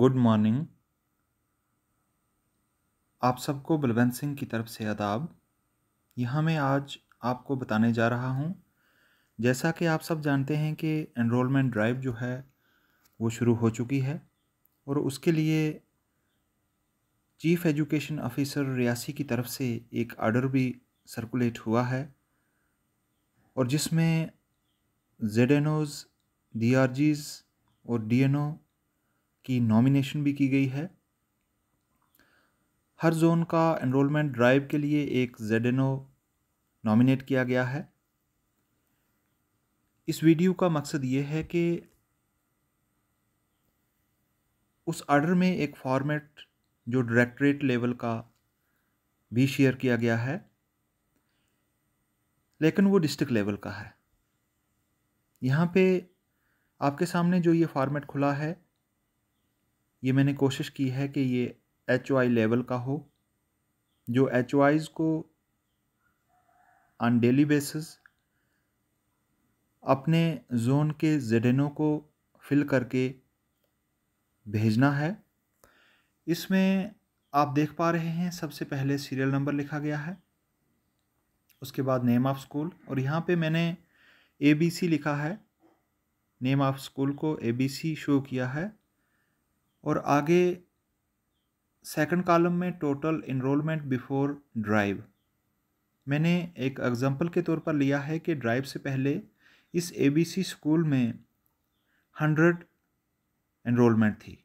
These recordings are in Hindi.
गुड मॉर्निंग आप सबको बलवंत सिंह की तरफ से आदाब यहाँ मैं आज आपको बताने जा रहा हूँ जैसा कि आप सब जानते हैं कि एनरोलमेंट ड्राइव जो है वो शुरू हो चुकी है और उसके लिए चीफ़ एजुकेशन ऑफिसर रियासी की तरफ से एक आर्डर भी सर्कुलेट हुआ है और जिसमें Z N Os D R Gs और डी एन ओ की नॉमिनेशन भी की गई है हर जोन का एनरोलमेंट ड्राइव के लिए एक जेड नॉमिनेट किया गया है इस वीडियो का मकसद ये है कि उस आर्डर में एक फॉर्मेट जो डायरेक्टरेट लेवल का भी शेयर किया गया है लेकिन वो डिस्ट्रिक्ट लेवल का है यहाँ पे आपके सामने जो ये फॉर्मेट खुला है ये मैंने कोशिश की है कि ये एच ओ आई लेवल का हो जो एच ओ आईज़ को ऑन डेली बेसिस अपने जोन के जेडेनों को फिल करके भेजना है इसमें आप देख पा रहे हैं सबसे पहले सीरियल नंबर लिखा गया है उसके बाद नेम ऑफ़ स्कूल और यहाँ पे मैंने ए बी सी लिखा है नेम ऑफ़ स्कूल को ए बी सी शो किया है और आगे सेकंड कॉलम में टोटल इनरोलमेंट बिफोर ड्राइव मैंने एक एग्ज़ाम्पल के तौर पर लिया है कि ड्राइव से पहले इस एबीसी स्कूल में हंड्रेड इनरोलमेंट थी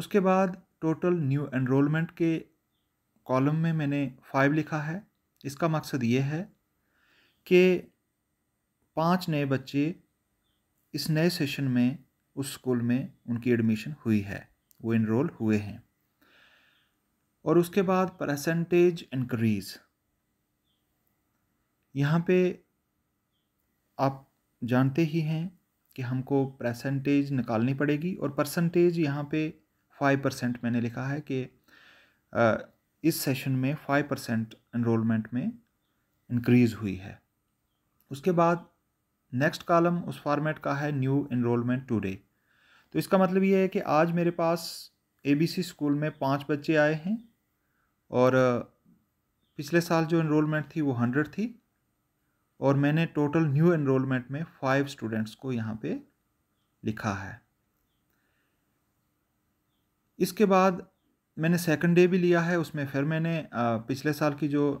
उसके बाद टोटल न्यू एनरोलमेंट के कॉलम में मैंने फाइव लिखा है इसका मकसद ये है कि पांच नए बच्चे इस नए सेशन में उस स्कूल में उनकी एडमिशन हुई है वो इनरोल हुए हैं और उसके बाद परसेंटेज इनक्रीज़ यहाँ पे आप जानते ही हैं कि हमको परसेंटेज निकालनी पड़ेगी और परसेंटेज यहाँ पे फाइव परसेंट मैंने लिखा है कि इस सेशन में फाइव परसेंट इनरोलमेंट में इंक्रीज़ हुई है उसके बाद नेक्स्ट कॉलम उस फॉर्मेट का है न्यू इनरोलमेंट टुडे तो इसका मतलब ये है कि आज मेरे पास एबीसी स्कूल में पाँच बच्चे आए हैं और पिछले साल जो इनरोलमेंट थी वो हंड्रेड थी और मैंने टोटल न्यू इनरोलमेंट में फ़ाइव स्टूडेंट्स को यहाँ पे लिखा है इसके बाद मैंने सेकंड डे भी लिया है उसमें फिर मैंने पिछले साल की जो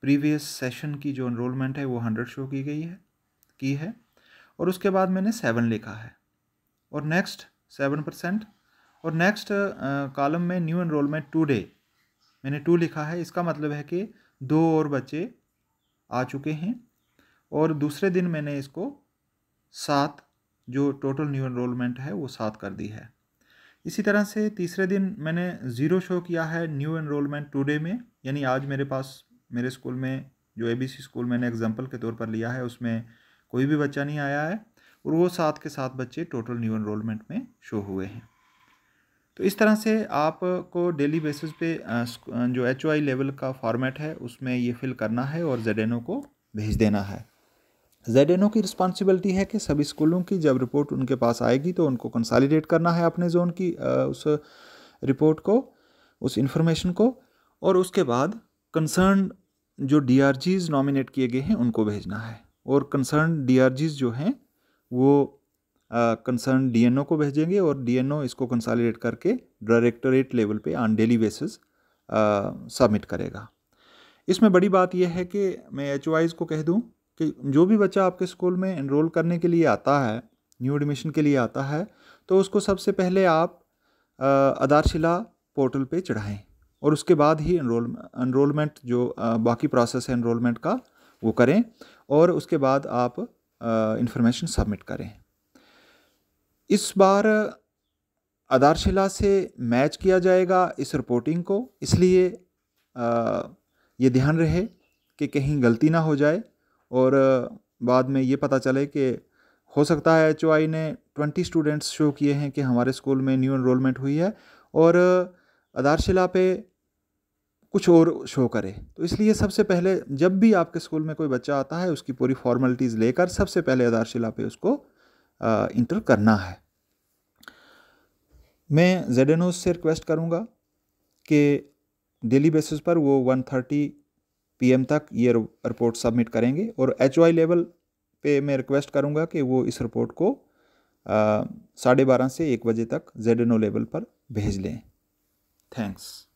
प्रीवियस सेशन की जो इनरोलमेंट है वो हंड्रेड शो की गई है की है और उसके बाद मैंने सेवन लिखा है और नेक्स्ट सेवन परसेंट और नेक्स्ट कॉलम uh, में न्यू एनरोलमेंट डे मैंने टू लिखा है इसका मतलब है कि दो और बच्चे आ चुके हैं और दूसरे दिन मैंने इसको सात जो टोटल न्यू एनरोलमेंट है वो सात कर दी है इसी तरह से तीसरे दिन मैंने ज़ीरो शो किया है न्यू एनरोलमेंट टुडे में यानी आज मेरे पास मेरे स्कूल में जो एबीसी स्कूल मैंने एग्जांपल के तौर पर लिया है उसमें कोई भी बच्चा नहीं आया है और वो सात के सात बच्चे टोटल न्यू एनरोलमेंट में शो हुए हैं तो इस तरह से आपको डेली बेसिस पे जो एच लेवल का फॉर्मेट है उसमें ये फिल करना है और जेड को भेज देना है जेड की रिस्पॉन्सिबिलिटी है कि सभी स्कूलों की जब रिपोर्ट उनके पास आएगी तो उनको कंसालिडेट करना है अपने जोन की उस रिपोर्ट को उस इंफॉर्मेशन को और उसके बाद कंसर्न जो डी नॉमिनेट किए गए हैं उनको भेजना है और कंसर्न डी जो हैं वो कंसर्न डीएनओ को भेजेंगे और डीएनओ इसको कंसालिडेट करके डायरेक्टोरेट लेवल पे ऑन डेली बेसिस सबमिट करेगा इसमें बड़ी बात यह है कि मैं एच को कह दूँ कि जो भी बच्चा आपके स्कूल में इनरोल करने के लिए आता है न्यू एडमिशन के लिए आता है तो उसको सबसे पहले आप आधारशिला पोर्टल पे चढ़ाएं और उसके बाद ही इनरोल इनरोलमेंट जो आ, बाकी प्रोसेस है इनरोलमेंट का वो करें और उसके बाद आप इंफॉर्मेशन सबमिट करें इस बार आधारशिला से मैच किया जाएगा इस रिपोर्टिंग को इसलिए ये ध्यान रहे कि कहीं गलती ना हो जाए और बाद में ये पता चले कि हो सकता है एच ने ट्वेंटी स्टूडेंट्स शो किए हैं कि हमारे स्कूल में न्यू इनरोलमेंट हुई है और आधारशिला पे कुछ और शो करे तो इसलिए सबसे पहले जब भी आपके स्कूल में कोई बच्चा आता है उसकी पूरी फॉर्मेलिटीज़ लेकर सबसे पहले आधारशिला पे उसको इंटर करना है मैं जेड से रिक्वेस्ट करूँगा कि डेली बेसिस पर वो 1:30 एम तक ये रिपोर्ट सबमिट करेंगे और एच लेवल पे मैं रिक्वेस्ट करूँगा कि वो इस रिपोर्ट को साढ़े बारह से एक बजे तक जेड लेवल पर भेज लें थैंक्स